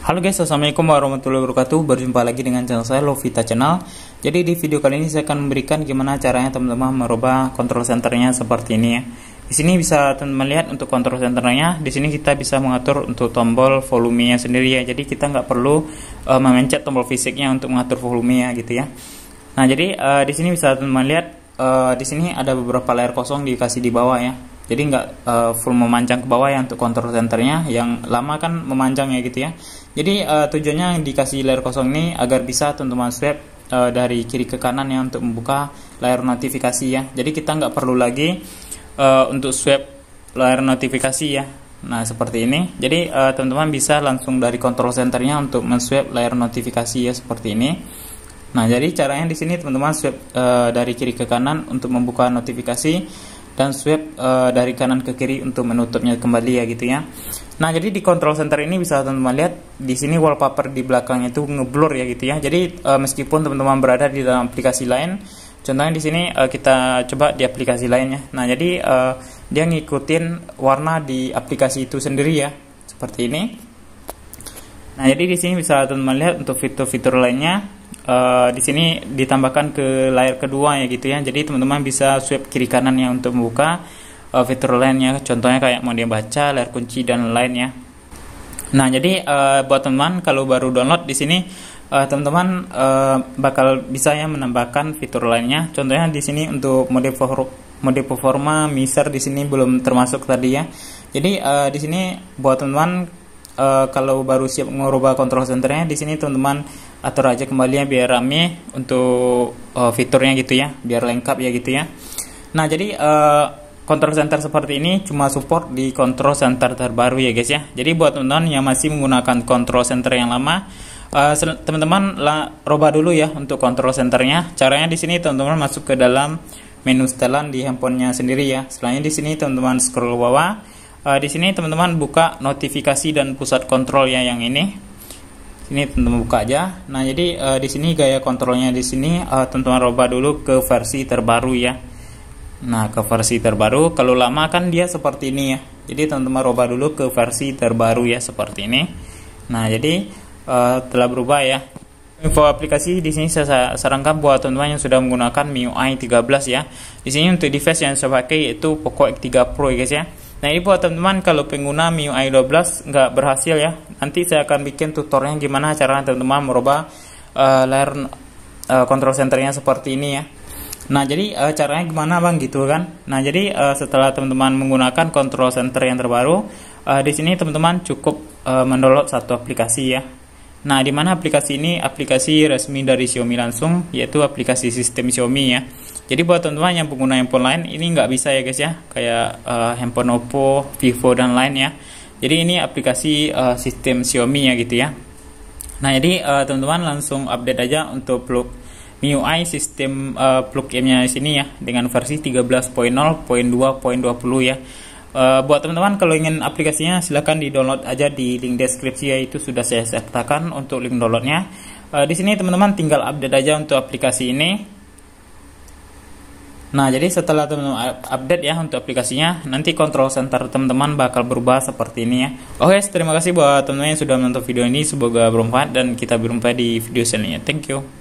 Halo guys, Assalamualaikum warahmatullahi wabarakatuh Berjumpa lagi dengan channel saya, Lovita Channel Jadi di video kali ini saya akan memberikan gimana caranya teman-teman merubah control centernya seperti ini ya Di sini bisa teman-teman lihat untuk control centernya Di sini kita bisa mengatur untuk tombol volumenya sendiri ya Jadi kita nggak perlu uh, eh, memencet tombol fisiknya untuk mengatur volumenya gitu ya Nah jadi uh, di sini bisa teman-teman lihat uh, di sini ada beberapa layar kosong dikasih di bawah ya jadi nggak uh, full memanjang ke bawah ya untuk kontrol centernya yang lama kan memanjang ya gitu ya jadi uh, tujuannya dikasih layar kosong ini agar bisa teman-teman swipe uh, dari kiri ke kanan ya untuk membuka layar notifikasi ya jadi kita nggak perlu lagi uh, untuk swipe layar notifikasi ya nah seperti ini jadi teman-teman uh, bisa langsung dari kontrol centernya untuk menswipe layar notifikasi ya seperti ini Nah, jadi caranya di sini teman-teman swipe uh, dari kiri ke kanan untuk membuka notifikasi dan sweep uh, dari kanan ke kiri untuk menutupnya kembali ya gitu ya. Nah, jadi di control center ini bisa teman-teman lihat di sini wallpaper di belakangnya itu ngeblur ya gitu ya. Jadi uh, meskipun teman-teman berada di dalam aplikasi lain, contohnya di sini uh, kita coba di aplikasi lainnya. Nah, jadi uh, dia ngikutin warna di aplikasi itu sendiri ya, seperti ini. Nah, jadi di sini bisa teman-teman lihat untuk fitur-fitur lainnya Eh, di sini ditambahkan ke layar kedua ya gitu ya jadi teman-teman bisa swipe kiri kanannya untuk membuka uh, fitur lainnya contohnya kayak mau dia baca layar kunci dan lainnya nah jadi uh, buat teman-teman kalau baru download di sini teman-teman uh, bakal bisa ya menambahkan fitur lainnya contohnya di sini untuk mode mode performa miser di sini belum termasuk tadi ya jadi uh, di sini buat teman-teman Eh, kalau baru siap merubah kontrol centernya di sini teman-teman atur aja kembali ya biar rame untuk uh, fiturnya gitu ya biar lengkap ya gitu ya nah jadi uh, control center seperti ini cuma support di kontrol center terbaru ya guys ya jadi buat teman-teman yang masih menggunakan kontrol center yang lama teman-teman uh, roba dulu ya untuk kontrol centernya caranya di sini teman-teman masuk ke dalam menu setelan di handphonenya sendiri ya Selain di sini teman-teman scroll bawah uh, di sini teman-teman buka notifikasi dan pusat kontrolnya yang ini ini teman-teman buka aja nah jadi uh, di sini gaya kontrolnya di sini uh, eh, teman roba dulu ke versi terbaru ya nah ke versi terbaru kalau lama kan dia seperti ini ya jadi teman-teman roba dulu ke versi terbaru ya seperti ini nah jadi uh, telah berubah ya info aplikasi di sini saya sarankan buat teman-teman yang sudah menggunakan MIUI 13 ya. Di sini untuk device yang saya pakai yaitu Poco X3 Pro ya guys ya. Nah ini buat teman-teman kalau pengguna MIUI 12 nggak berhasil ya, nanti saya akan bikin tutorialnya gimana caranya teman-teman merubah uh, layar uh, control centernya seperti ini ya. Nah jadi uh, caranya gimana bang gitu kan? Nah jadi uh, setelah teman-teman menggunakan control center yang terbaru, uh, di sini teman-teman cukup uh, mendownload satu aplikasi ya. Nah di mana aplikasi ini aplikasi resmi dari Xiaomi langsung, yaitu aplikasi sistem Xiaomi ya. Jadi buat teman-teman yang pengguna handphone lain ini nggak bisa ya guys ya, kayak uh, handphone Oppo, Vivo dan lain ya. Jadi ini aplikasi uh, sistem Xiaomi ya gitu ya. Nah jadi teman eh, teman-teman langsung update aja untuk plug MIUI sistem uh, plug-innya sini ya dengan versi 13.0.2.20 ya. Uh, buat teman-teman kalau ingin aplikasinya silahkan di download aja di link deskripsi ya itu sudah saya sertakan untuk link downloadnya. Uh, di sini teman-teman tinggal update aja untuk aplikasi ini. Nah, jadi setelah teman-teman update ya untuk aplikasinya, nanti kontrol center teman-teman bakal berubah seperti ini ya. Oke, terima kasih buat teman-teman yang sudah menonton video ini. Semoga bermanfaat dan kita berjumpa di video selanjutnya. Thank you.